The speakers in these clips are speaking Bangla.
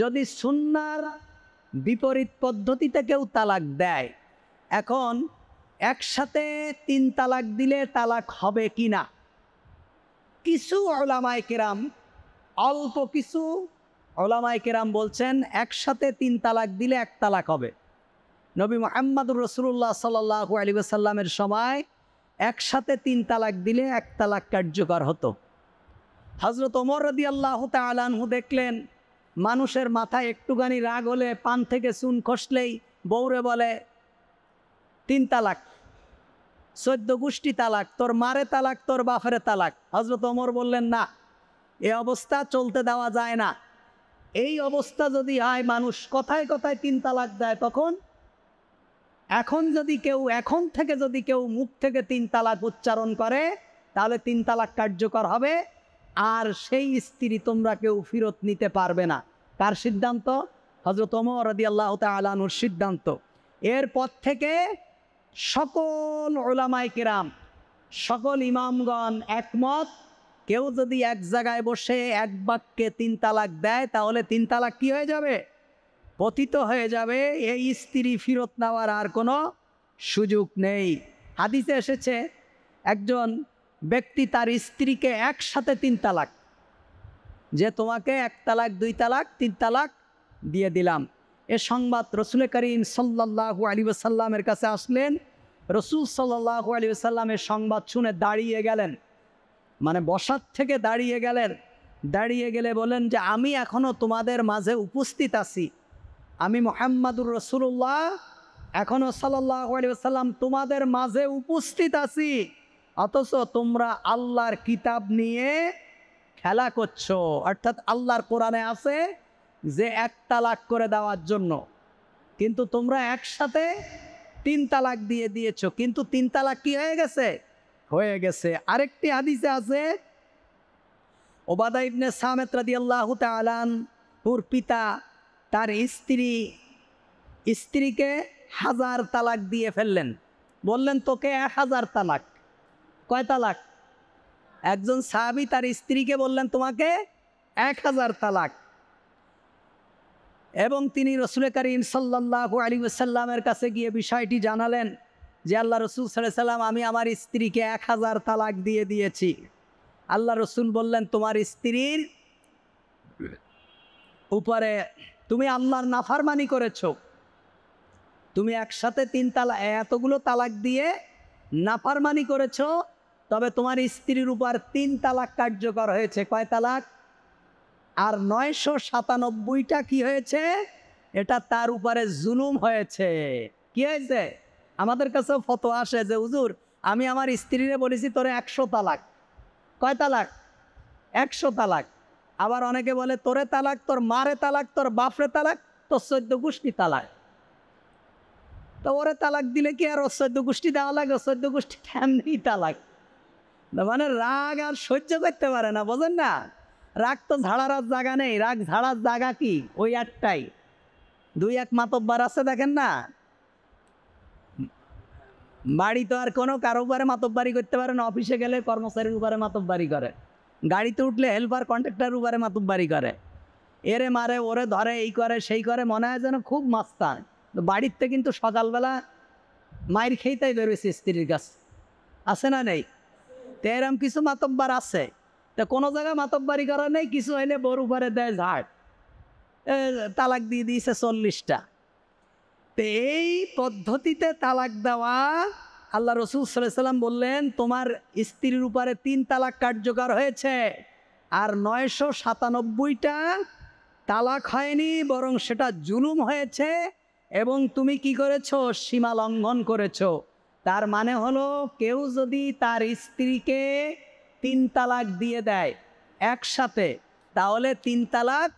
যদি সুন্নার বিপরীত পদ্ধতিতে কেউ তালাক দেয় এখন একসাথে তিন তালাক দিলে তালাক হবে কি না কিছু ওলামায় কেরাম অল্প কিছু ওলামায় কেরাম বলছেন একসাথে তিন তালাক দিলে এক তালাক হবে নবী মোহাম্মদুর রসুল্লাহ সাল্লু আলী সাল্লামের সময় একসাথে তিন তালাক দিলে এক তালাক কার্যকর হতো হজরত ওমর রদি আল্লাহ তালাহু দেখলেন মানুষের মাথায় একটুখানি রাগ হলে পান থেকে চুন খসলেই বৌরে বলে তিন তালাক চোদ্দ গোষ্ঠী তালাক তোর মারে তালাক তোর বাফারে তালাক হজরত অমর বললেন না এ অবস্থা চলতে দেওয়া যায় না এই অবস্থা যদি হয় মানুষ কথায় কথায় তিন তালাক দেয় তখন এখন যদি কেউ এখন থেকে যদি কেউ মুখ থেকে তিন তালাক উচ্চারণ করে তাহলে তিন তালাক কার্যকর হবে আর সেই স্ত্রী তোমরা কেউ ফিরত নিতে পারবে না তার সিদ্ধান্ত হজরত ওমর রদি আল্লাহ তালানুর সিদ্ধান্ত এরপর থেকে সকল ওলামাই কেরাম সকল ইমামগণ একমত কেউ যদি এক জায়গায় বসে এক বাক্যে তিন তালাক দেয় তাহলে তিন তালাক কি হয়ে যাবে পতিত হয়ে যাবে এই স্ত্রী ফিরত নেওয়ার আর কোনো সুযোগ নেই হাদিসে এসেছে একজন ব্যক্তি তার স্ত্রীকে একসাথে তিন তালাক যে তোমাকে এক তালাক দুই তালাক তিন তালাক দিয়ে দিলাম এ সংবাদ রসুল করিম সাল্লাহু আলী সাল্লামের কাছে আসলেন রসুল সাল্লাহু আলী সাল্লামের সংবাদ শুনে দাঁড়িয়ে গেলেন মানে বসার থেকে দাঁড়িয়ে গেলেন দাঁড়িয়ে গেলে বলেন যে আমি এখনও তোমাদের মাঝে উপস্থিত আছি আমি মোহাম্মদুর রসুল্লাহ এখনও সাল্লাহ আলী সাল্লাম তোমাদের মাঝে উপস্থিত আছি অথচ তোমরা আল্লাহর কিতাব নিয়ে খেলা করছো অর্থাৎ আল্লাহর কোরআনে আছে যে এক তালাক করে দেওয়ার জন্য কিন্তু তোমরা একসাথে তিন তালাক দিয়ে দিয়েছ কিন্তু তিন তালাক কি হয়ে গেছে হয়ে গেছে আরেকটি হাদিসে আছে ওবাদাইবনে ইবনে সামেত রাদি আল্লাহ পিতা তার স্ত্রী স্ত্রীকে হাজার তালাক দিয়ে ফেললেন বললেন তোকে এক হাজার তালাক কয় তালাক একজন সাহাবি তার স্ত্রীকে বললেন তোমাকে এক হাজার তালাক এবং তিনি রসুল কারিম সাল্লাহ আলী সাল্লামের কাছে গিয়ে বিষয়টি জানালেন যে আল্লাহ রসুল সাল্লাম আমি আমার স্ত্রীকে এক হাজার তালাক দিয়ে দিয়েছি আল্লাহ রসুল বললেন তোমার স্ত্রীর উপরে তুমি আল্লাহর নাফারমানি করেছ তুমি একসাথে তিন তালা এতগুলো তালাক দিয়ে নাফারমানি করেছো তবে তোমার স্ত্রীর উপর তিন তালাক কার্যকর হয়েছে কয় তালাক আর নয়শো সাতানব্বইটা কি হয়েছে এটা তার উপরে জুলুম হয়েছে কি হয়েছে আমাদের কাছে ফটো আসে যে হুজুর আমি আমার স্ত্রীরে বলেছি তোরে একশো তালাক কয় তালাক একশো তালাক আবার অনেকে বলে তোরে তালাক তোর মারে তালাক তোর বাফরে তালাক তোর সদ্য গোষ্ঠী তালাক তো ওরে তালাক দিলে কি আর ওর সদ্য গোষ্ঠী দেওয়া লাগে সদ্য গোষ্ঠী কেমনি তালাক মানে রাগ আর সহ্য করতে পারে না বোঝেন না রাগ তো ঝাড়ার জায়গা নেই রাগ ঝাড়ার জায়গা কি ওই একটাই দুই এক মাতব্বার আছে দেখেন না বাড়ি তো আর কোনো কারো উপরে মাতব্বারি করতে পারে না অফিসে গেলে কর্মচারীর উপরে মাতব্বারি করে গাড়িতে উঠলে হেল্পার কন্ট্রাক্টার উপরে মাতব্বারি করে এরে মারে ওরে ধরে এই করে সেই করে মনে হয় যেন খুব মাস্তান বাড়িতে কিন্তু সকালবেলা মায়ের খেয়েই বেরোয়েছে স্ত্রীর কাছে আছে না নেই তো এরম কিছু মাতব্বার আছে তো কোনো জায়গায় মাতব্বারি করা নেই কিছু হইলে বড় উপরে দেয় ঝাড় তালাক দিয়ে দিয়েছে চল্লিশটা তো এই পদ্ধতিতে তালাক দেওয়া আল্লাহ রসুল সাল্লাম বললেন তোমার স্ত্রীর উপরে তিন তালাক কার্যকর হয়েছে আর নয়শো সাতানব্বইটা তালাক হয়নি বরং সেটা জুলুম হয়েছে এবং তুমি কি করেছো সীমা লঙ্ঘন করেছো তার মানে হলো কেউ যদি তার স্ত্রীকে তিন তালাক দিয়ে দেয় একসাথে তাহলে তিন তালাক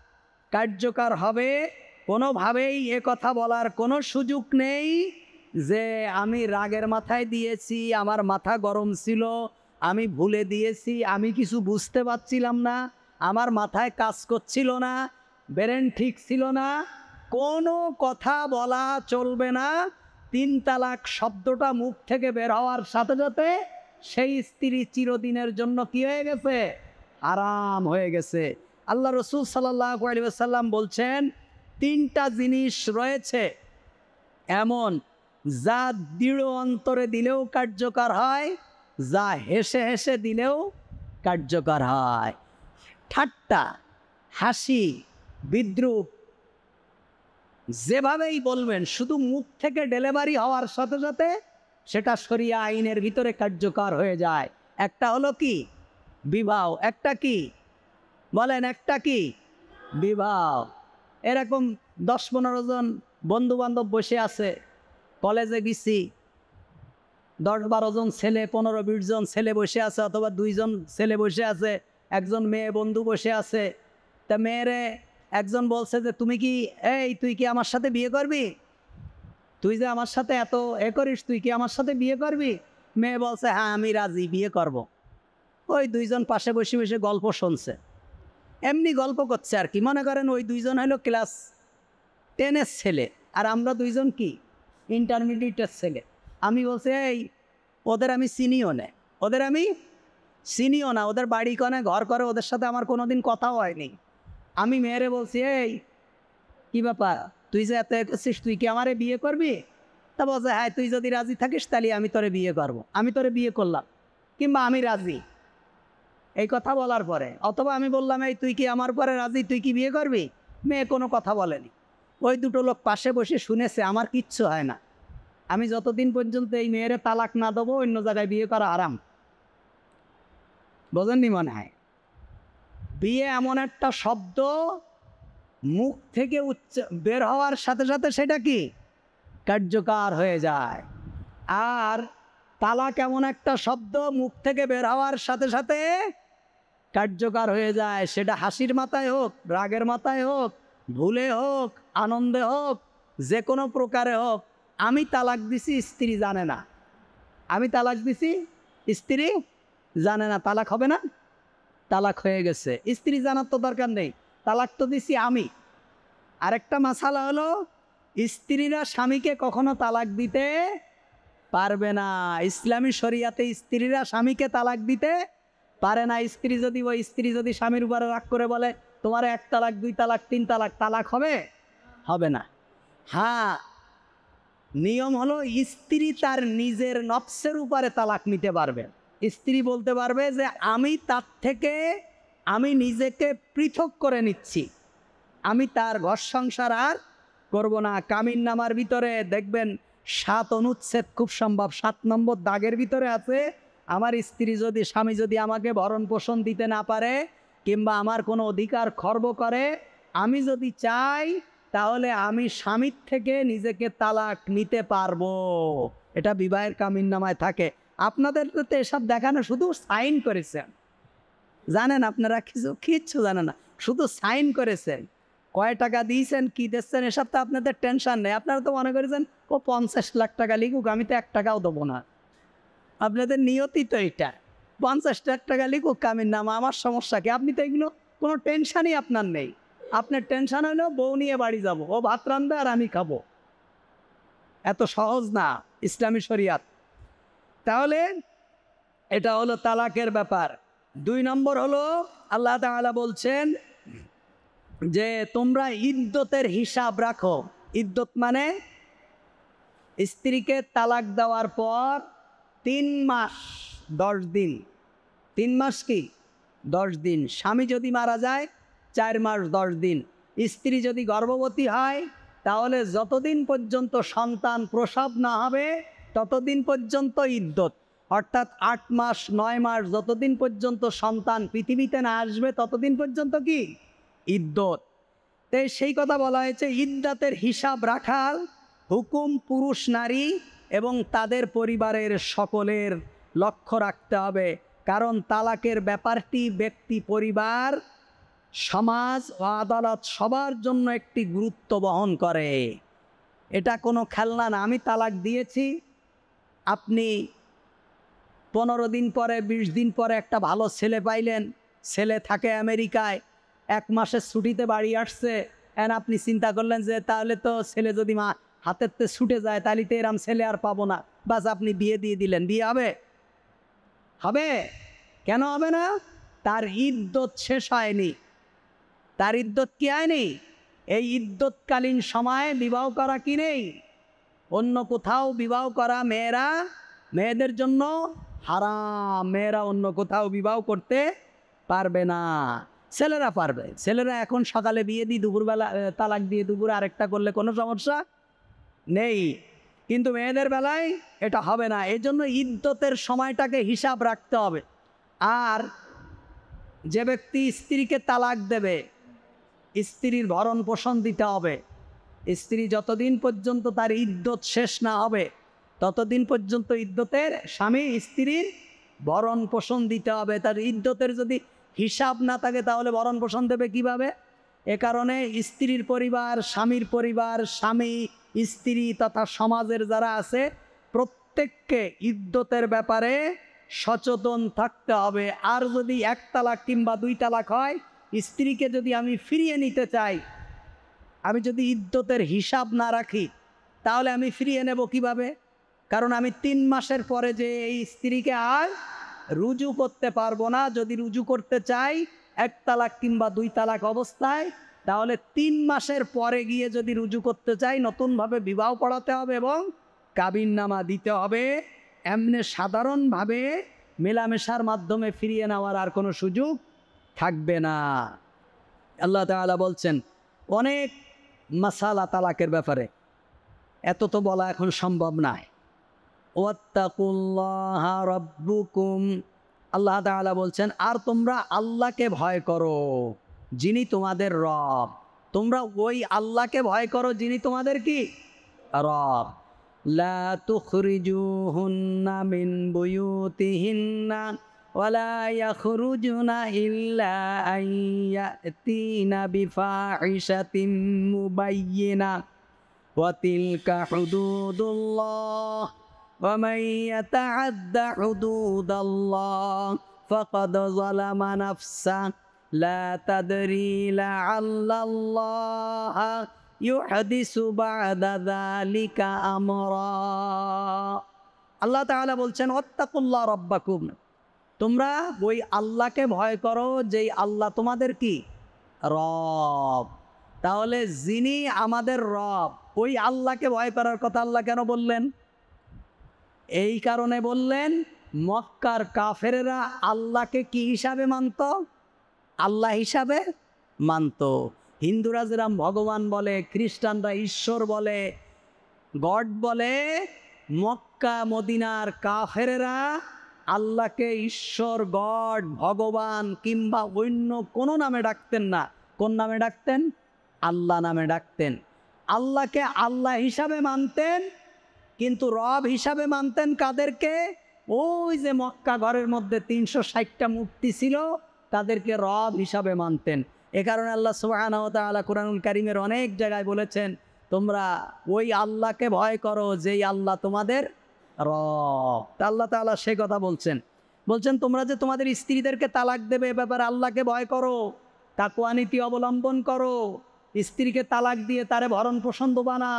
কার্যকর হবে কোনোভাবেই এ কথা বলার কোনো সুযোগ নেই যে আমি রাগের মাথায় দিয়েছি আমার মাথা গরম ছিল আমি ভুলে দিয়েছি আমি কিছু বুঝতে পারছিলাম না আমার মাথায় কাজ করছিল না ব্রেন ঠিক ছিল না কোনো কথা বলা চলবে না তিন তালাক শব্দটা মুখ থেকে বের হওয়ার সাথে সাথে সেই স্ত্রী চিরদিনের জন্য কি হয়ে গেছে আরাম হয়ে গেছে আল্লাহ রসুল সাল্লাহ বলছেন তিনটা জিনিস রয়েছে এমন যা দৃঢ় অন্তরে দিলেও কার্যকর হয় যা হেসে হেসে দিলেও কার্যকর হয় ঠাট্টা হাসি বিদ্রুপ যেভাবেই বলবেন শুধু মুখ থেকে ডেলিভারি হওয়ার সাথে সাথে সেটা সরিয়া আইনের ভিতরে কার্যকর হয়ে যায় একটা হলো কি বিবাহ একটা কি বলেন একটা কি বিবাহ এরকম দশ পনেরো জন বন্ধুবান্ধব বসে আছে কলেজে গেছি দশ বারো জন ছেলে পনেরো বিশ জন ছেলে বসে আছে অথবা দুইজন ছেলে বসে আছে একজন মেয়ে বন্ধু বসে আছে তা মেয়েরে একজন বলছে যে তুমি কি এই তুই কি আমার সাথে বিয়ে করবি তুই যে আমার সাথে এত এ করিস তুই কি আমার সাথে বিয়ে করবি মেয়ে বলছে হ্যাঁ আমি রাজি বিয়ে করব। ওই দুইজন পাশে বসে বসে গল্প শুনছে এমনি গল্প করছে আর কি মনে করেন ওই দুইজন হলো ক্লাস টেনের ছেলে আর আমরা দুইজন কি ইন্টারমিডিয়েটের ছেলে আমি বলছি এই ওদের আমি চিনিও না ওদের আমি চিনিও না ওদের বাড়ি কনে ঘর করে ওদের সাথে আমার কোনো দিন কথা হয়নি আমি মেয়েরে বলছি এই কি ব্যাপার তুই যে এত করছিস তুই কি আমারে বিয়ে করবি তা বলছে হ্যাঁ তুই যদি রাজি থাকিস তাহলে আমি তোরে বিয়ে করব। আমি তোরে বিয়ে করলাম কিংবা আমি রাজি এই কথা বলার পরে অথবা আমি বললাম এই তুই কি আমার পরে রাজি তুই কি বিয়ে করবি মেয়ে কোনো কথা বলেনি ওই দুটো লোক পাশে বসে শুনেছে আমার কিচ্ছু হয় না আমি যতদিন পর্যন্ত এই মেয়েরে তালাক না দেবো অন্য জায়গায় বিয়ে করা আরাম বোঝেননি মনে হয় বিয়ে এমন একটা শব্দ মুখ থেকে উচ্চ বের হওয়ার সাথে সাথে সেটা কি কার্যকর হয়ে যায় আর তালাক এমন একটা শব্দ মুখ থেকে বের হওয়ার সাথে সাথে কার্যকর হয়ে যায় সেটা হাসির মাথায় হোক রাগের মাথায় হোক ভুলে হোক আনন্দে হোক যে কোনো প্রকারে হোক আমি তালাক দিছি স্ত্রী জানে না আমি তালাক দিছি স্ত্রী জানে না তালাক হবে না তালাক হয়ে গেছে স্ত্রী জানার তো দরকার নেই তালাক তো দিছি আমি আরেকটা মাসালা হলো স্ত্রীরা স্বামীকে কখনো তালাক দিতে পারবে না ইসলামী শরিয়াতে স্ত্রীরা স্বামীকে তালাক দিতে পারে না স্ত্রী যদি ওই স্ত্রী যদি স্বামীর উপরে রাগ করে বলে তোমার এক তালাক দুই তালাক তিন তালাক তালাক হবে হবে না হ্যাঁ নিয়ম হলো স্ত্রী তার নিজের নফসের উপরে তালাক নিতে পারবে স্ত্রী বলতে পারবে যে আমি তার থেকে আমি নিজেকে পৃথক করে নিচ্ছি আমি তার ঘর সংসার আর করবো না কামিন নামার ভিতরে দেখবেন সাত অনুচ্ছেদ খুব সম্ভব সাত নম্বর দাগের ভিতরে আছে আমার স্ত্রী যদি স্বামী যদি আমাকে ভরণ পোষণ দিতে না পারে কিংবা আমার কোনো অধিকার খর্ব করে আমি যদি চাই তাহলে আমি স্বামীর থেকে নিজেকে তালাক নিতে পারবো এটা বিবাহের কামিন নামায় থাকে আপনাদের তো এসব দেখানো শুধু সাইন করেছেন জানেন আপনারা কিছু কিচ্ছু জানেন না শুধু সাইন করেছেন কয় টাকা দিয়েছেন কী দিচ্ছেন এসব তো আপনাদের টেনশন নেই আপনারা তো মনে করেছেন ও পঞ্চাশ লাখ টাকা লিখুক আমি তো এক টাকাও দেবো না আপনাদের নিয়তি তো এটা পঞ্চাশ লাখ টাকা লিখুক আমির নাম আমার সমস্যা কি আপনি তো এগুলো কোনো টেনশানই আপনার নেই আপনার টেনশান হলেও বউ নিয়ে বাড়ি যাব ও ভাত রান্দা আর আমি খাবো এত সহজ না ইসলামী শরিয়াত তাহলে এটা হলো তালাকের ব্যাপার দুই নম্বর হলো আল্লাহ তালা বলছেন যে তোমরা ইদ্যতের হিসাব রাখো ইদ্যত মানে স্ত্রীকে তালাক দেওয়ার পর তিন মাস দশ দিন তিন মাস কি দশ দিন স্বামী যদি মারা যায় চার মাস দশ দিন স্ত্রী যদি গর্ভবতী হয় তাহলে যতদিন পর্যন্ত সন্তান প্রসব না হবে ততদিন পর্যন্ত ইদ্যত অর্থাৎ আট মাস নয় মাস যতদিন পর্যন্ত সন্তান পৃথিবীতে না আসবে ততদিন পর্যন্ত কি ইদ্যত তাই সেই কথা বলা হয়েছে ইদ্যাতের হিসাব রাখার হুকুম পুরুষ নারী এবং তাদের পরিবারের সকলের লক্ষ্য রাখতে হবে কারণ তালাকের ব্যাপারটি ব্যক্তি পরিবার সমাজ ও আদালত সবার জন্য একটি গুরুত্ব বহন করে এটা কোনো খেলনা না আমি তালাক দিয়েছি আপনি পনেরো দিন পরে ২০ দিন পরে একটা ভালো ছেলে পাইলেন ছেলে থাকে আমেরিকায় এক মাসের ছুটিতে বাড়ি আসছে এন আপনি চিন্তা করলেন যে তাহলে তো ছেলে যদি মা হাতের তে ছুটে যায় তাহলে তো এরম ছেলে আর পাবো না বাস আপনি বিয়ে দিয়ে দিলেন বিয়ে হবে হবে কেন হবে না তার ইদ্যত শেষ হয়নি তার ইদ্যত কি হয়নি এই ইদ্যৎকালীন সময়ে বিবাহ করা কি নেই অন্য কোথাও বিবাহ করা মেয়েরা মেয়েদের জন্য হারাম মেয়েরা অন্য কোথাও বিবাহ করতে পারবে না ছেলেরা পারবে ছেলেরা এখন সকালে বিয়ে দিই দুপুরবেলা তালাক দিয়ে দুপুর আরেকটা করলে কোনো সমস্যা নেই কিন্তু মেয়েদের বেলায় এটা হবে না এই জন্য ইদ্যতের সময়টাকে হিসাব রাখতে হবে আর যে ব্যক্তি স্ত্রীকে তালাক দেবে স্ত্রীর ভরণ পোষণ দিতে হবে স্ত্রী যতদিন পর্যন্ত তার ইদ্যত শেষ না হবে ততদিন পর্যন্ত ইদ্যতের স্বামী স্ত্রীর ভরণ পোষণ দিতে হবে তার ইদ্যতের যদি হিসাব না থাকে তাহলে ভরণ পোষণ দেবে কিভাবে এ কারণে স্ত্রীর পরিবার স্বামীর পরিবার স্বামী স্ত্রী তথা সমাজের যারা আছে প্রত্যেককে ইদ্যতের ব্যাপারে সচেতন থাকতে হবে আর যদি এক তালাক কিংবা দুই তালাক হয় স্ত্রীকে যদি আমি ফিরিয়ে নিতে চাই আমি যদি ইদ্যতের হিসাব না রাখি তাহলে আমি ফিরিয়ে নেব কিভাবে কারণ আমি তিন মাসের পরে যে এই স্ত্রীকে আর রুজু করতে পারবো না যদি রুজু করতে চাই এক তালাক কিংবা দুই তালাক অবস্থায় তাহলে তিন মাসের পরে গিয়ে যদি রুজু করতে চাই নতুনভাবে বিবাহ পড়াতে হবে এবং কাবিননামা দিতে হবে এমনি সাধারণভাবে মেলামেশার মাধ্যমে ফিরিয়ে নেওয়ার আর কোনো সুযোগ থাকবে না আল্লাহ তালা বলছেন অনেক মাসালা তালাকের ব্যাপারে এত তো বলা এখন সম্ভব নয় আল্লাহ তালা বলছেন আর তোমরা আল্লাহকে ভয় করো যিনি তোমাদের রব তোমরা ওই আল্লাহকে ভয় করো যিনি তোমাদের কি রব লা তুখরিজুহুন্না মিন বুয়ুতিহিন্না ولا يخرجن إلا أن يأتين بفاحشة مبينة وتلك حدود الله ومن يتعد حدود الله فقد ظلم نفسه لا تدري لعل الله يحدث بعد ذلك أمرا الله تعالى واتقوا الله ربكم তোমরা ওই আল্লাহকে ভয় করো যেই আল্লাহ তোমাদের কি রব তাহলে যিনি আমাদের রব ওই আল্লাহকে ভয় করার কথা আল্লাহ কেন বললেন এই কারণে বললেন মক্কার কাফেরেরা আল্লাহকে কি হিসাবে মানত আল্লাহ হিসাবে মানত হিন্দুরা যেরাম ভগবান বলে খ্রিস্টানরা ঈশ্বর বলে গড বলে মক্কা মদিনার কাফেরেরা আল্লাহকে ঈশ্বর গড ভগবান কিংবা অন্য কোনো নামে ডাকতেন না কোন নামে ডাকতেন আল্লাহ নামে ডাকতেন আল্লাহকে আল্লাহ হিসাবে মানতেন কিন্তু রব হিসাবে মানতেন কাদেরকে ওই যে মক্কা ঘরের মধ্যে তিনশো ষাটটা মূর্তি ছিল তাদেরকে রব হিসাবে মানতেন এ কারণে আল্লাহ সুবাহান আল্লাহ কোরআনুল করিমের অনেক জায়গায় বলেছেন তোমরা ওই আল্লাহকে ভয় করো যেই আল্লাহ তোমাদের আল্লাহ তালা সে কথা বলছেন বলছেন তোমরা যে তোমাদের স্ত্রীদেরকে তালাক দেবে এ ব্যাপারে আল্লাহকে ভয় করো তাকুয়া নীতি অবলম্বন করো স্ত্রীকে তালাক দিয়ে তারে ভরণ পোষণ দেবা না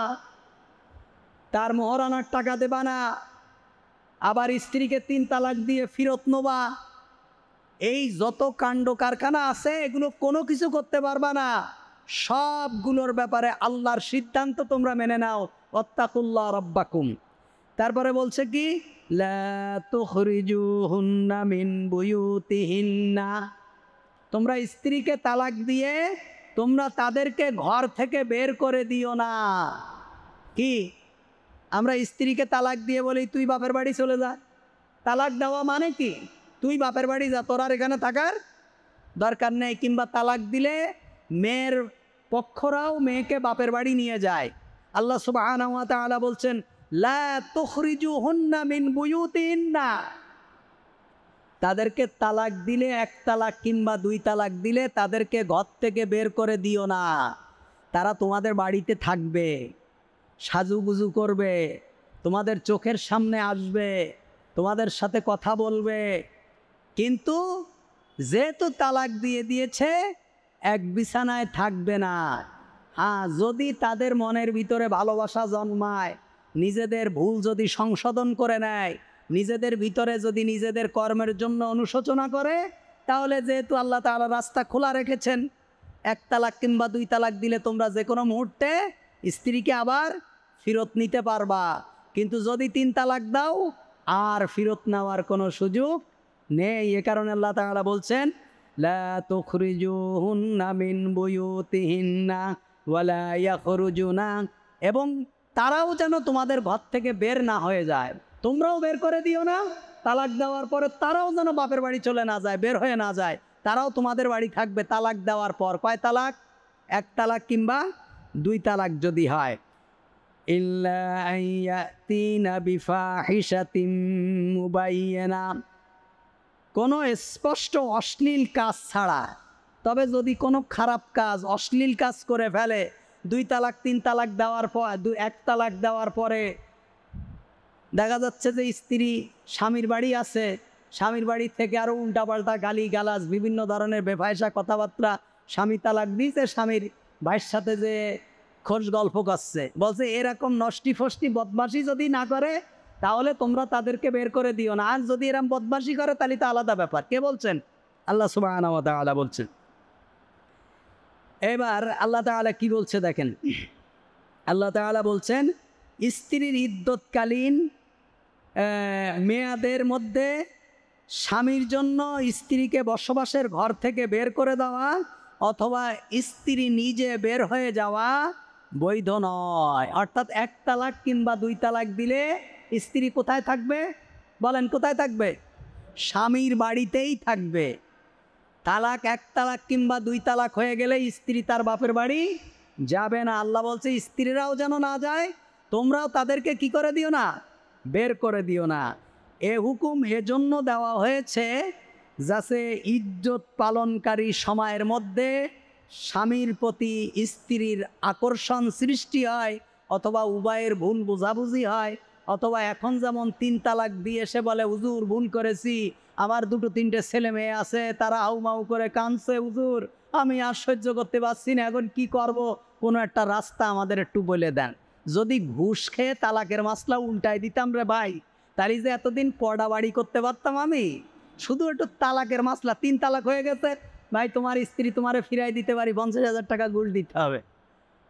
তার মোহরানার টাকা দেবা না আবার স্ত্রীকে তিন তালাক দিয়ে ফিরত নোবা এই যত কাণ্ড কারখানা আছে এগুলো কোনো কিছু করতে পারবা না সবগুলোর ব্যাপারে আল্লাহর সিদ্ধান্ত তোমরা মেনে নাও অত্তাকুল্লাহ রব্বাকুম তারপরে বলছে কি তোমরা স্ত্রীকে তালাক দিয়ে তোমরা তাদেরকে ঘর থেকে বের করে দিও না কি আমরা স্ত্রীকে তালাক দিয়ে বলি তুই বাপের বাড়ি চলে যা তালাক দেওয়া মানে কি তুই বাপের বাড়ি যা তোর আর এখানে থাকার দরকার নেই কিংবা তালাক দিলে মেয়ের পক্ষরাও মেয়েকে বাপের বাড়ি নিয়ে যায় আল্লাহ সুবাহ বলছেন লা তাদেরকে তালাক দিলে এক তালাক কিংবা দুই তালাক দিলে তাদেরকে ঘর থেকে বের করে দিও না তারা তোমাদের বাড়িতে থাকবে সাজুগুজু করবে তোমাদের চোখের সামনে আসবে তোমাদের সাথে কথা বলবে কিন্তু যেহেতু তালাক দিয়ে দিয়েছে এক বিছানায় থাকবে না হ্যাঁ যদি তাদের মনের ভিতরে ভালোবাসা জন্মায় নিজেদের ভুল যদি সংশোধন করে নেয় নিজেদের ভিতরে যদি নিজেদের কর্মের জন্য অনুশোচনা করে তাহলে যেহেতু আল্লাহ তালা রাস্তা খোলা রেখেছেন এক তালাক কিংবা দুই তালাক দিলে তোমরা যে কোনো মুহূর্তে স্ত্রীকে আবার ফেরত নিতে পারবা কিন্তু যদি তিন তালাক দাও আর ফেরত নেওয়ার কোনো সুযোগ নেই এ কারণে আল্লাহ তালা বলছেন এবং তারাও যেন তোমাদের ঘর থেকে বের না হয়ে যায় তোমরাও বের করে দিও না তালাক দেওয়ার পরে তারাও যেন বাপের বাড়ি চলে না যায় বের হয়ে না যায় তারাও তোমাদের বাড়ি থাকবে তালাক দেওয়ার পর কয় তালাক এক তালাক কিংবা দুই তালাক যদি হয় কোনো স্পষ্ট অশ্লীল কাজ ছাড়া তবে যদি কোনো খারাপ কাজ অশ্লীল কাজ করে ফেলে দুই তালাক তিন তালাক দেওয়ার পর এক তালাক দেওয়ার পরে দেখা যাচ্ছে যে স্ত্রী স্বামীর বাড়ি আছে স্বামীর বাড়ি থেকে আরও উল্টাপাল্টা গালি গালাজ বিভিন্ন ধরনের বেফায়সা কথাবার্তা স্বামী তালাক দিয়েছে স্বামীর ভাইয়ের সাথে যে খোঁজ গল্প করছে বলছে এরকম নষ্টি ফষ্টি বদমাসি যদি না করে তাহলে তোমরা তাদেরকে বের করে দিও না আর যদি এরম বদমাসি করে তাহলে তো আলাদা ব্যাপার কে বলছেন আল্লাহ সুবাহ বলছেন এবার আল্লাহ তালা কি বলছে দেখেন আল্লাহ তালা বলছেন স্ত্রীর ইদ্যৎকালীন মেয়াদের মধ্যে স্বামীর জন্য স্ত্রীকে বসবাসের ঘর থেকে বের করে দেওয়া অথবা স্ত্রী নিজে বের হয়ে যাওয়া বৈধ নয় অর্থাৎ এক তালাক কিংবা দুই তালাক দিলে স্ত্রী কোথায় থাকবে বলেন কোথায় থাকবে স্বামীর বাড়িতেই থাকবে তালাক এক তালাক কিংবা দুই তালাক হয়ে গেলে স্ত্রী তার বাপের বাড়ি যাবে না আল্লাহ বলছে স্ত্রীরাও যেন না যায় তোমরাও তাদেরকে কি করে দিও না বের করে দিও না এ হুকুম এজন্য দেওয়া হয়েছে যাতে ইজ্জত পালনকারী সময়ের মধ্যে স্বামীর প্রতি স্ত্রীর আকর্ষণ সৃষ্টি হয় অথবা উভয়ের ভুল বোঝাবুঝি হয় অথবা এখন যেমন তিন তালাক দিয়ে এসে বলে উজুর ভুল করেছি আমার দুটো তিনটে ছেলে মেয়ে আছে তারা মাউ করে কাঁদছে উজুর আমি আশ্চর্য করতে পারছি না এখন কি করব কোনো একটা রাস্তা আমাদের একটু বলে দেন যদি ঘুষ খেয়ে তালাকের মাসলা উল্টাই দিতাম রে ভাই তাহলে যে এতদিন পড়া বাড়ি করতে পারতাম আমি শুধু একটু তালাকের মাসলা তিন তালাক হয়ে গেছে ভাই তোমার স্ত্রী তোমারে ফিরাই দিতে পারি পঞ্চাশ হাজার টাকা ঘুষ দিতে হবে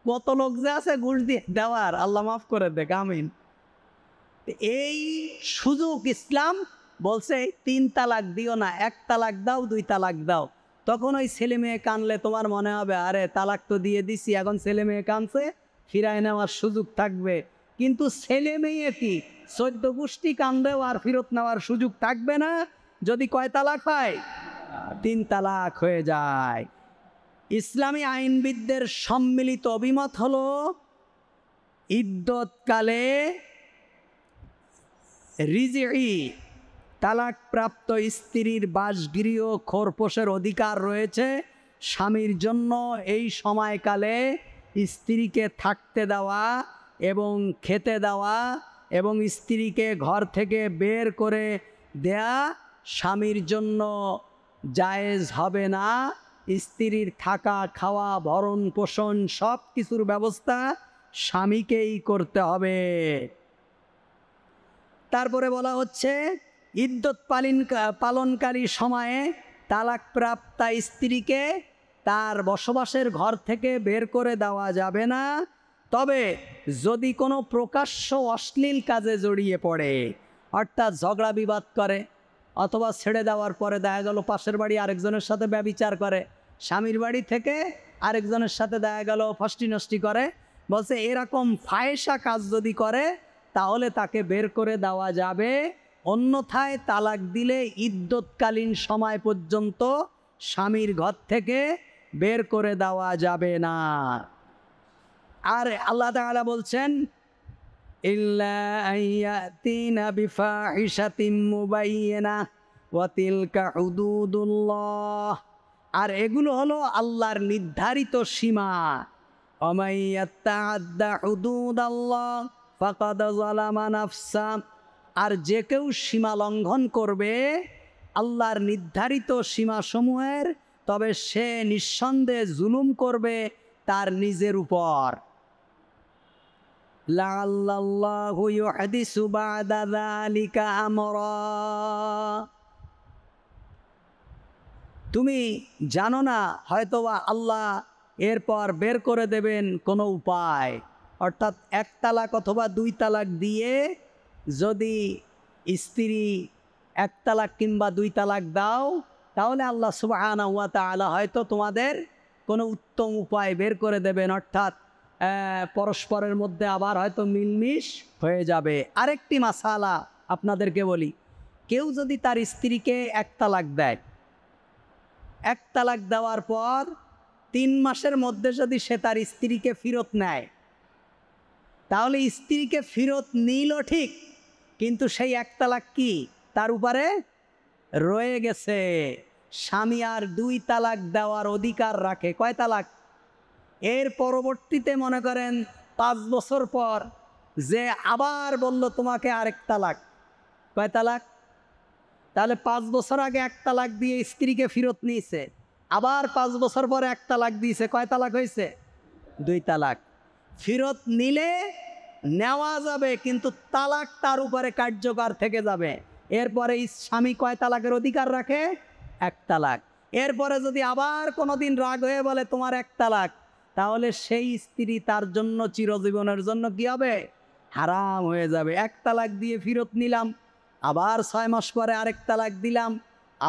কত লোক যে আছে ঘুষ দিয়ে দেওয়ার আল্লাহ মাফ করে দেখ আমিন এই সুযোগ ইসলাম বলছে তিন তালাক দিও না এক তালাক দাও দুই তালাক দাও তখন ওই ছেলে মেয়ে কানলে তোমার মনে হবে আরে তালাক তো দিয়ে দিছি এখন ছেলে মেয়ে কানছে ফিরায় নেওয়ার সুযোগ থাকবে কিন্তু ছেলে মেয়ে কি সদ্য গোষ্ঠী কান্দেও আর ফেরত নেওয়ার সুযোগ থাকবে না যদি কয় তালাক হয় তিন তালাক হয়ে যায় ইসলামী আইনবিদদের সম্মিলিত অভিমত হলো ইদ্যৎকালে রিজিই তালাকপ্রাপ্ত স্ত্রীর বাসগৃহ খোরপোশের অধিকার রয়েছে স্বামীর জন্য এই সময়কালে স্ত্রীকে থাকতে দেওয়া এবং খেতে দেওয়া এবং স্ত্রীকে ঘর থেকে বের করে দেয়া স্বামীর জন্য জায়েজ হবে না স্ত্রীর থাকা খাওয়া ভরণ পোষণ সব কিছুর ব্যবস্থা স্বামীকেই করতে হবে তারপরে বলা হচ্ছে ইদ্যত পালিন পালনকারী সময়ে তালাকপ্রাপ্তা স্ত্রীকে তার বসবাসের ঘর থেকে বের করে দেওয়া যাবে না তবে যদি কোনো প্রকাশ্য অশ্লীল কাজে জড়িয়ে পড়ে অর্থাৎ ঝগড়া বিবাদ করে অথবা ছেড়ে দেওয়ার পরে দেখা গেল পাশের বাড়ি আরেকজনের সাথে ব্যবিচার করে স্বামীর বাড়ি থেকে আরেকজনের সাথে দেখা গেল ফষ্টি নষ্টি করে বলছে এরকম ফায়েসা কাজ যদি করে তাহলে তাকে বের করে দেওয়া যাবে অন্যথায় তালাক দিলে ইদ্যৎকালীন সময় পর্যন্ত স্বামীর ঘর থেকে বের করে দেওয়া যাবে না আর আল্লাহ তালা বলছেন আর এগুলো হলো আল্লাহর নির্ধারিত সীমা অমাইয়াত্তা আল্লাহ ফাকাদ নাফসা আর যে কেউ সীমা লঙ্ঘন করবে আল্লাহর নির্ধারিত সীমাসমূহের তবে সে নিঃসন্দেহে জুলুম করবে তার নিজের উপর তুমি জানো না হয়তোবা আল্লাহ এরপর বের করে দেবেন কোনো উপায় অর্থাৎ এক তালাক অথবা দুই তালাক দিয়ে যদি স্ত্রী এক তালাক কিংবা দুই তালাক দাও তাহলে আল্লাহ সুবাহ আলা হয়তো তোমাদের কোনো উত্তম উপায় বের করে দেবেন অর্থাৎ পরস্পরের মধ্যে আবার হয়তো মিলমিশ হয়ে যাবে আরেকটি মাসালা আপনাদেরকে বলি কেউ যদি তার স্ত্রীকে এক তালাক দেয় এক তালাক দেওয়ার পর তিন মাসের মধ্যে যদি সে তার স্ত্রীকে ফেরত নেয় তাহলে স্ত্রীকে ফেরত নিল ঠিক কিন্তু সেই এক তালাক কি তার উপরে রয়ে গেছে স্বামী আর দুই তালাক দেওয়ার অধিকার রাখে কয় তালাক এর পরবর্তীতে মনে করেন পাঁচ বছর পর যে আবার বলল তোমাকে আরেক তালাক কয় তালাক তাহলে পাঁচ বছর আগে এক তালাক দিয়ে স্ত্রীকে ফেরত নিয়েছে আবার পাঁচ বছর পর এক তালাক দিয়েছে কয় তালাক হয়েছে দুই তালাক ফিরত নিলে নেওয়া যাবে কিন্তু তালাক তার উপরে কার্যকর থেকে যাবে এরপরে স্বামী কয় তালাকের অধিকার রাখে এক তালাক এরপরে যদি আবার কোনো দিন রাগ হয়ে বলে তোমার এক তালাক তাহলে সেই স্ত্রী তার জন্য চিরজীবনের জন্য কী হবে হারাম হয়ে যাবে এক তালাক দিয়ে ফিরত নিলাম আবার ছয় মাস পরে আরেক তালাক দিলাম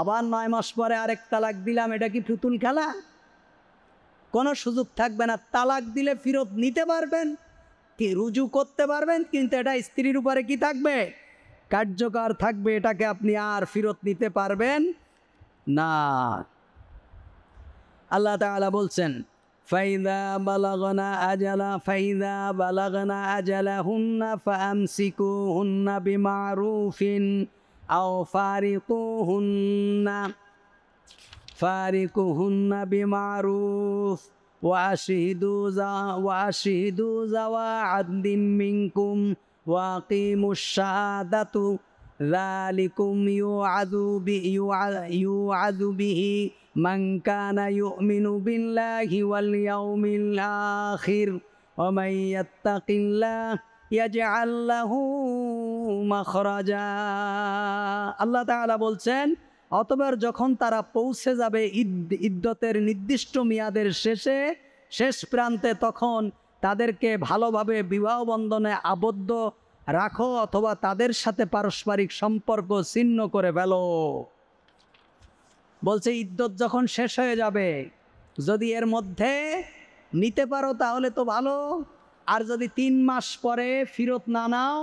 আবার নয় মাস পরে আরেক তালাক দিলাম এটা কি ফুতুল খেলা কোনো সুযোগ থাকবে না তালাক দিলে ফেরত নিতে পারবেন কি রুজু করতে পারবেন কিন্তু এটা স্ত্রীর উপরে কি থাকবে কার্যকর থাকবে এটাকে আপনি আর ফেরত নিতে পারবেন না আল্লাহ তালা বলছেন ফাইদা বালাগনা আজালা ফাইদা বালাগনা আজালা হুন্না ফামসিকু হুন্না বিমারুফিন আও ফারিকু হুন্না فارقهن بمعروف وأشهدوا وأشهدوا زوا عدل منكم وأقيموا الشهادة ذلكم يوعظ يوعظ به من كان يؤمن بالله واليوم الآخر ومن يتق الله يجعل له مخرجا الله تعالى বলছেন অতবার যখন তারা পৌঁছে যাবে ঈদ ইদ্যতের নির্দিষ্ট মেয়াদের শেষে শেষ প্রান্তে তখন তাদেরকে ভালোভাবে বিবাহ বন্ধনে আবদ্ধ রাখো অথবা তাদের সাথে পারস্পরিক সম্পর্ক ছিন্ন করে ফেল বলছে ইদ্যত যখন শেষ হয়ে যাবে যদি এর মধ্যে নিতে পারো তাহলে তো ভালো আর যদি তিন মাস পরে ফিরত না নাও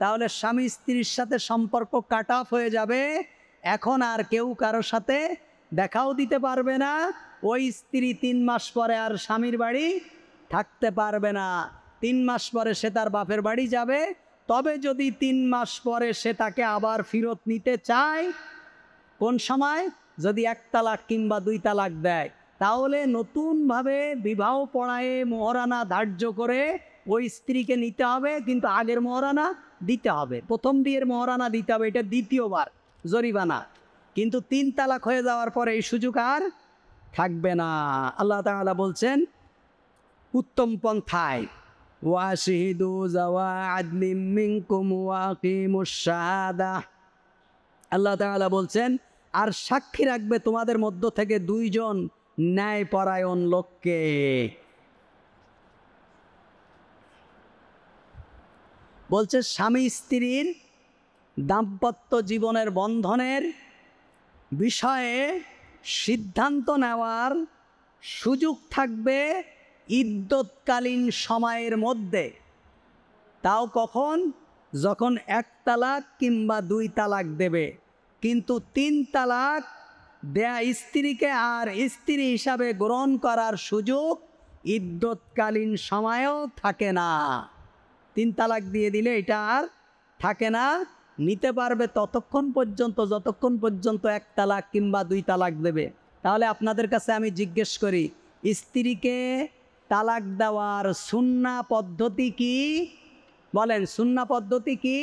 তাহলে স্বামী স্ত্রীর সাথে সম্পর্ক কাট অফ হয়ে যাবে এখন আর কেউ কারো সাথে দেখাও দিতে পারবে না ওই স্ত্রী তিন মাস পরে আর স্বামীর বাড়ি থাকতে পারবে না তিন মাস পরে সে তার বাপের বাড়ি যাবে তবে যদি তিন মাস পরে সে তাকে আবার ফেরত নিতে চায় কোন সময় যদি এক তালাক কিংবা দুই তালাক দেয় তাহলে নতুনভাবে বিবাহ পড়ায়ে মহারানা ধার্য করে ওই স্ত্রীকে নিতে হবে কিন্তু আগের মহারানা দিতে হবে প্রথম বিয়ের মহারানা দিতে হবে এটা দ্বিতীয়বার জরিমানা কিন্তু তিন তালাক হয়ে যাওয়ার পরে এই সুযোগ আর থাকবে না আল্লাহ তালা বলছেন উত্তম পন্থায় জাওয়া আল্লাহ তাআলা বলছেন আর সাক্ষী রাখবে তোমাদের মধ্য থেকে দুইজন ন্যায় পরায়ণ লোককে বলছে স্বামী স্ত্রীর দাম্পত্য জীবনের বন্ধনের বিষয়ে সিদ্ধান্ত নেওয়ার সুযোগ থাকবে ইদ্যৎকালীন সময়ের মধ্যে তাও কখন যখন এক তালাক কিংবা দুই তালাক দেবে কিন্তু তিন তালাক দেয়া স্ত্রীকে আর স্ত্রী হিসাবে গ্রহণ করার সুযোগ ইদ্যৎকালীন সময়েও থাকে না তিন তালাক দিয়ে দিলে এটা আর থাকে না নিতে পারবে ততক্ষণ পর্যন্ত যতক্ষণ পর্যন্ত এক তালাক কিংবা দুই তালাক দেবে তাহলে আপনাদের কাছে আমি জিজ্ঞেস করি স্ত্রীকে তালাক দেওয়ার সুন্না পদ্ধতি কি বলেন সুন্না পদ্ধতি কি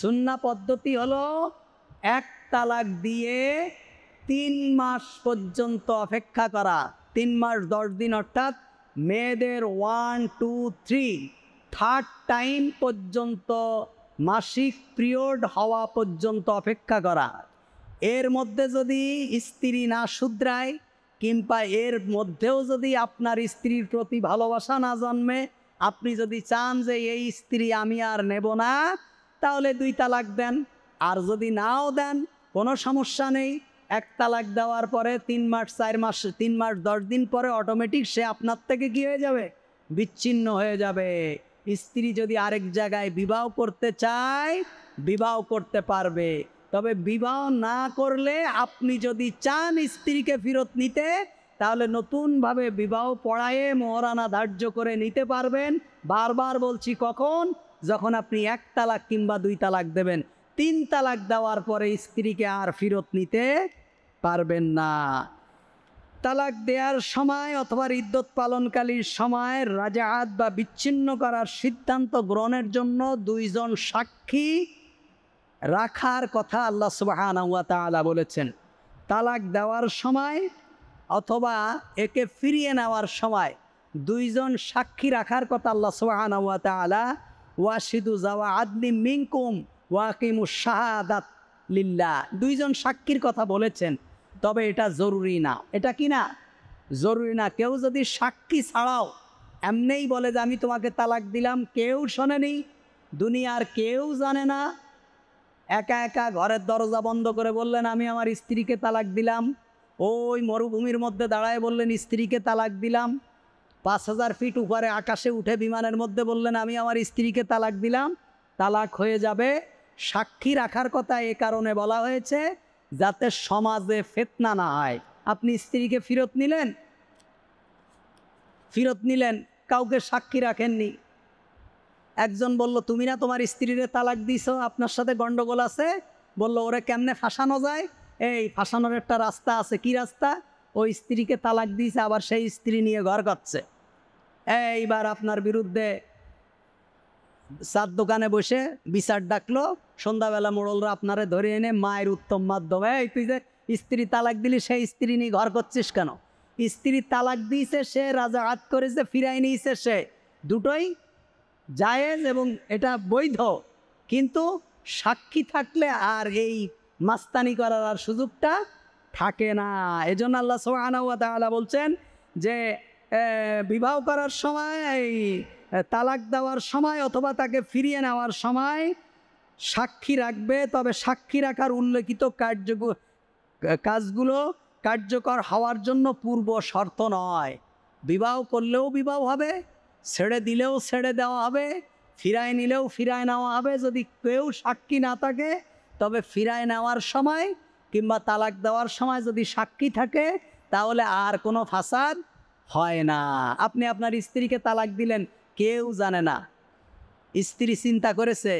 সুন্না পদ্ধতি হলো এক তালাক দিয়ে তিন মাস পর্যন্ত অপেক্ষা করা তিন মাস দশ দিন অর্থাৎ মেয়েদের one two three third time পর্যন্ত মাসিক পিরিয়ড হওয়া পর্যন্ত অপেক্ষা করা এর মধ্যে যদি স্ত্রী না শুধরায় কিংবা এর মধ্যেও যদি আপনার স্ত্রীর প্রতি ভালোবাসা না জন্মে আপনি যদি চান যে এই স্ত্রী আমি আর নেব না তাহলে দুই তালাক দেন আর যদি নাও দেন কোনো সমস্যা নেই এক তালাক দেওয়ার পরে তিন মাস চার মাস তিন মাস দশ দিন পরে অটোমেটিক সে আপনার থেকে কী হয়ে যাবে বিচ্ছিন্ন হয়ে যাবে স্ত্রী যদি আরেক জায়গায় বিবাহ করতে চায় বিবাহ করতে পারবে তবে বিবাহ না করলে আপনি যদি চান স্ত্রীকে ফেরত নিতে তাহলে নতুনভাবে বিবাহ পড়ায়ে মহারানা ধার্য করে নিতে পারবেন বারবার বলছি কখন যখন আপনি এক তালাক কিংবা দুই তালাক দেবেন তিন তালাক দেওয়ার পরে স্ত্রীকে আর ফেরত নিতে পারবেন না তালাক দেওয়ার সময় অথবা ইদ্যত পালনকালীর সময় রাজাহাত বা বিচ্ছিন্ন করার সিদ্ধান্ত গ্রহণের জন্য দুইজন সাক্ষী রাখার কথা আল্লাহ সুবাহান বলেছেন তালাক দেওয়ার সময় অথবা একে ফিরিয়ে নেওয়ার সময় দুইজন সাক্ষী রাখার কথা আল্লাহ সুবাহান তালা ওয়াশিদু জাওয়া আদনি মিঙ্কুম ওয়াকিমু শাহাদ লিল্লা দুইজন সাক্ষীর কথা বলেছেন তবে এটা জরুরি না এটা কি না জরুরি না কেউ যদি সাক্ষী ছাড়াও এমনিই বলে যে আমি তোমাকে তালাক দিলাম কেউ শোনেনি দুনিয়ার কেউ জানে না একা একা ঘরের দরজা বন্ধ করে বললেন আমি আমার স্ত্রীকে তালাক দিলাম ওই মরুভূমির মধ্যে দাঁড়ায় বললেন স্ত্রীকে তালাক দিলাম পাঁচ হাজার ফিট উপরে আকাশে উঠে বিমানের মধ্যে বললেন আমি আমার স্ত্রীকে তালাক দিলাম তালাক হয়ে যাবে সাক্ষী রাখার কথা এ কারণে বলা হয়েছে যাতে সমাজে ফেতনা না হয় আপনি স্ত্রীকে ফিরত নিলেন ফেরত নিলেন কাউকে সাক্ষী রাখেননি একজন বলল তুমি না তোমার স্ত্রীরে তালাক দিছ আপনার সাথে গণ্ডগোল আছে বলল ওরে কেমনে ফাঁসানো যায় এই ফাঁসানোর একটা রাস্তা আছে কি রাস্তা ওই স্ত্রীকে তালাক দিয়েছে আবার সেই স্ত্রী নিয়ে ঘর করছে এইবার আপনার বিরুদ্ধে চার দোকানে বসে বিচার ডাকলো সন্ধ্যাবেলা মোড়লরা আপনারে ধরে এনে মায়ের উত্তম মাধ্যমে এই তুই যে স্ত্রী তালাক দিলি সেই স্ত্রী নিয়ে ঘর করছিস কেন স্ত্রী তালাক দিয়েছে সে রাজা আত করেছে ফিরাই নিয়েছে সে দুটোই জায়েজ এবং এটা বৈধ কিন্তু সাক্ষী থাকলে আর এই মাস্তানি করার আর সুযোগটা থাকে না এজন্য আল্লাহ সোহানা বলছেন যে বিবাহ করার সময় তালাক দেওয়ার সময় অথবা তাকে ফিরিয়ে নেওয়ার সময় সাক্ষী রাখবে তবে সাক্ষী রাখার উল্লেখিত কার্য কাজগুলো কার্যকর হওয়ার জন্য পূর্ব শর্ত নয় বিবাহ করলেও বিবাহ হবে ছেড়ে দিলেও ছেড়ে দেওয়া হবে ফিরায় নিলেও ফিরায় নেওয়া হবে যদি কেউ সাক্ষী না থাকে তবে ফিরায় নেওয়ার সময় কিংবা তালাক দেওয়ার সময় যদি সাক্ষী থাকে তাহলে আর কোনো ফাসাদ হয় না আপনি আপনার স্ত্রীকে তালাক দিলেন কেউ জানে না স্ত্রী চিন্তা করেছে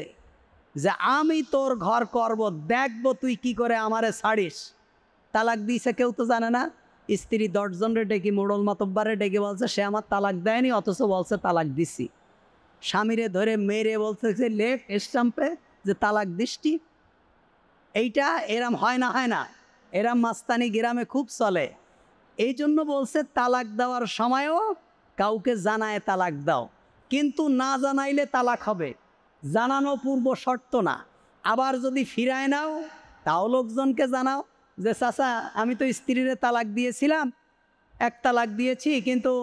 যে আমি তোর ঘর করব দেখব তুই কি করে আমারে ছাড়িস তালাক দিয়েছে কেউ তো জানে না স্ত্রী দশজনরে ডেকে মোড়ল মাতব্বারে ডেকে বলছে সে আমার তালাক দেয়নি অথচ বলছে তালাক দিছি স্বামীরে ধরে মেরে বলছে যে লেখ স্টাম্পে যে তালাক দৃষ্টি এইটা এরাম হয় না হয় না এরাম মাস্তানি গ্রামে খুব চলে এই জন্য বলছে তালাক দেওয়ার সময়ও কাউকে জানায় তালাক দাও কিন্তু না জানাইলে তালাক হবে জানানো পূর্ব শর্ত না আবার যদি ফিরায় নাও তাও লোকজনকে জানাও যে চাষা আমি তো স্ত্রীরে তালাক দিয়েছিলাম এক তালাক দিয়েছি কিন্তু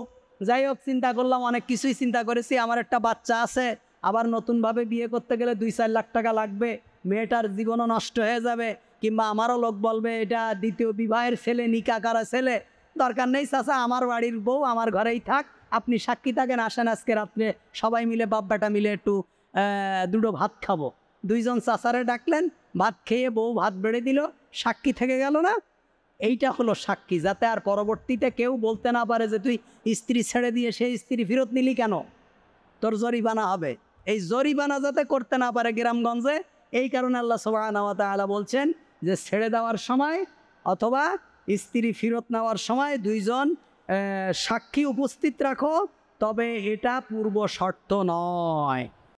যাই হোক চিন্তা করলাম অনেক কিছুই চিন্তা করেছি আমার একটা বাচ্চা আছে আবার নতুনভাবে বিয়ে করতে গেলে দুই চার লাখ টাকা লাগবে মেয়েটার জীবনও নষ্ট হয়ে যাবে কিংবা আমারও লোক বলবে এটা দ্বিতীয় বিবাহের ছেলে নিকা কারা ছেলে দরকার নেই চাষা আমার বাড়ির বউ আমার ঘরেই থাক আপনি সাক্ষী থাকেন আসেন আজকে রাত্রে সবাই মিলে বাপ্পাটা মিলে একটু দুটো ভাত খাবো দুইজন চাচারে ডাকলেন ভাত খেয়ে বউ ভাত বেড়ে দিল সাক্ষী থেকে গেল না এইটা হলো সাক্ষী যাতে আর পরবর্তীতে কেউ বলতে না পারে যে তুই স্ত্রী ছেড়ে দিয়ে সেই স্ত্রী ফেরত নিলি কেন তোর জরিমানা হবে এই জরিমানা যাতে করতে না পারে গ্রামগঞ্জে এই কারণে আল্লাহ সবাহ আলা বলছেন যে ছেড়ে দেওয়ার সময় অথবা স্ত্রী ফেরত নেওয়ার সময় দুইজন সাক্ষী উপস্থিত রাখো তবে এটা পূর্ব শর্ত নয়